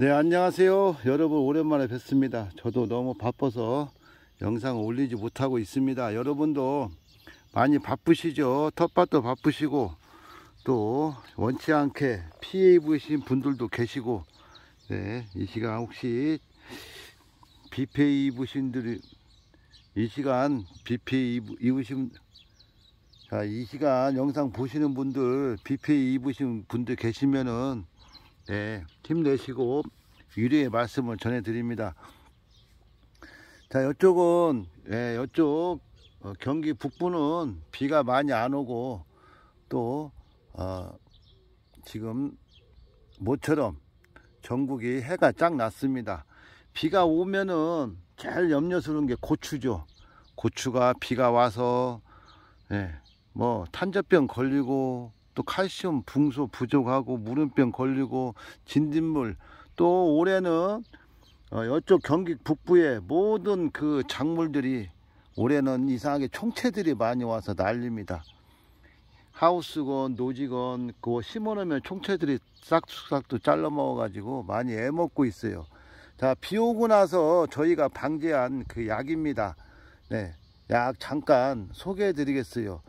네 안녕하세요 여러분 오랜만에 뵙습니다 저도 너무 바빠서 영상 올리지 못하고 있습니다 여러분도 많이 바쁘시죠 텃밭도 바쁘시고 또 원치 않게 피해 입으신 분들도 계시고 네, 이 시간 혹시 비피해 입으신 분들이 이 시간 비피해 입으신 자이 시간 영상 보시는 분들 비피해 입으신 분들 계시면은 네, 예, 힘내시고 위로의 말씀을 전해드립니다. 자, 이쪽은 예, 이쪽 어, 경기 북부는 비가 많이 안 오고 또 어, 지금 모처럼 전국이 해가 쫙 났습니다. 비가 오면은 제일 염려스러운 게 고추죠. 고추가 비가 와서 예, 뭐 탄저병 걸리고 또 칼슘 붕소 부족하고 무릎병 걸리고 진딧물 또 올해는 어, 이쪽 경기 북부의 모든 그 작물들이 올해는 이상하게 총체들이 많이 와서 난립니다. 하우스건 노지건 그거 심어놓으면 총체들이 싹둑싹둑 잘라먹어가지고 많이 애먹고 있어요. 자, 비 오고 나서 저희가 방제한 그 약입니다. 네, 약 잠깐 소개해드리겠어요.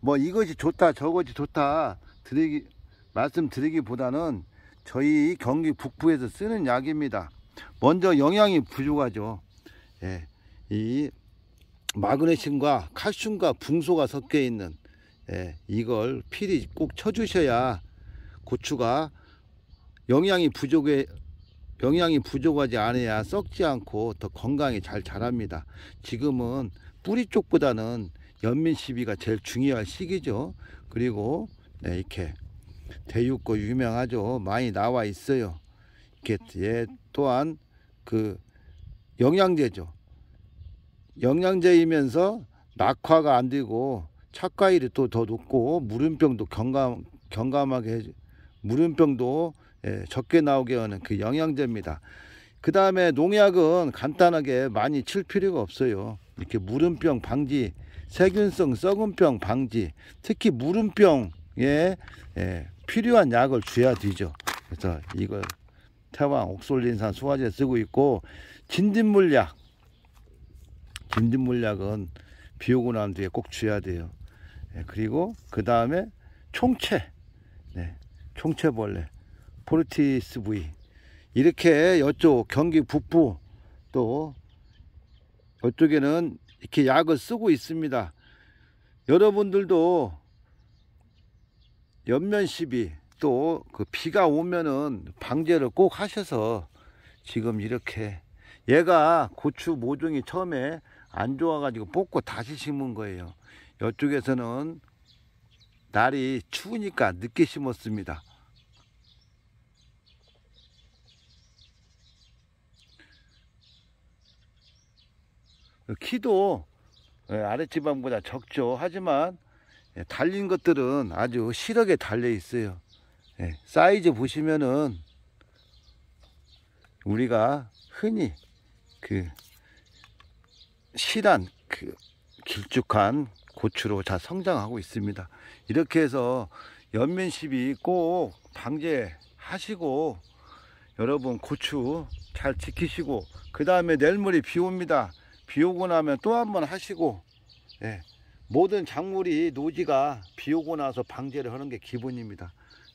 뭐 이것이 좋다 저것이 좋다 드리기 말씀드리기보다는 저희 경기 북부에서 쓰는 약입니다. 먼저 영양이 부족하죠. 예, 이 마그네슘과 칼슘과 붕소가 섞여 있는 예, 이걸 필히 꼭 쳐주셔야 고추가 영양이 부족해 영양이 부족하지 않아야 썩지 않고 더 건강히 잘 자랍니다. 지금은 뿌리 쪽보다는 연민 시비가 제일 중요한 시기죠. 그리고 네, 이렇게 대유고 유명하죠. 많이 나와 있어요. 이렇게 예, 또한 그 영양제죠. 영양제이면서 낙화가 안 되고 착과율이 또 더 높고 물름병도 경감 경감하게 물름병도 예, 적게 나오게 하는 그 영양제입니다. 그 다음에 농약은 간단하게 많이 칠 필요가 없어요 이렇게 물음병 방지 세균성 썩은병 방지 특히 물음병에 예, 필요한 약을 줘야 되죠 그래서 이걸 태왕 옥솔린산 소화제 쓰고 있고 진딧물약 진딧물약은 비 오고 난 뒤에 꼭 줘야 돼요 예, 그리고 그 다음에 총채 네, 총채벌레 포르티스 부위 이렇게 이쪽 경기 북부 또 이쪽에는 이렇게 약을 쓰고 있습니다. 여러분들도 연면 시비 또그 비가 오면은 방제를 꼭 하셔서 지금 이렇게 얘가 고추 모종이 처음에 안 좋아가지고 뽑고 다시 심은 거예요. 이쪽에서는 날이 추우니까 늦게 심었습니다. 키도 예, 아랫지방보다 적죠. 하지만 예, 달린 것들은 아주 실하게 달려 있어요. 예, 사이즈 보시면은 우리가 흔히 그 실한 그 길쭉한 고추로 잘 성장하고 있습니다. 이렇게 해서 연면십이 꼭 방제하시고 여러분 고추 잘 지키시고 그 다음에 내일모레 비 옵니다. 비 오고 나면 또 한 번 하시고 예, 모든 작물이 노지가 비 오고 나서 방제를 하는 게 기본입니다.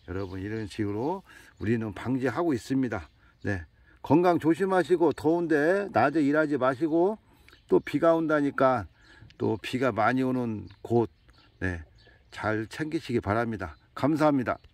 여러분 이런 식으로 우리는 방지하고 있습니다. 네. 건강 조심하시고 더운데 낮에 일하지 마시고 또 비가 온다니까 또 비가 많이 오는 곳 네. 챙기시기 바랍니다. 감사합니다.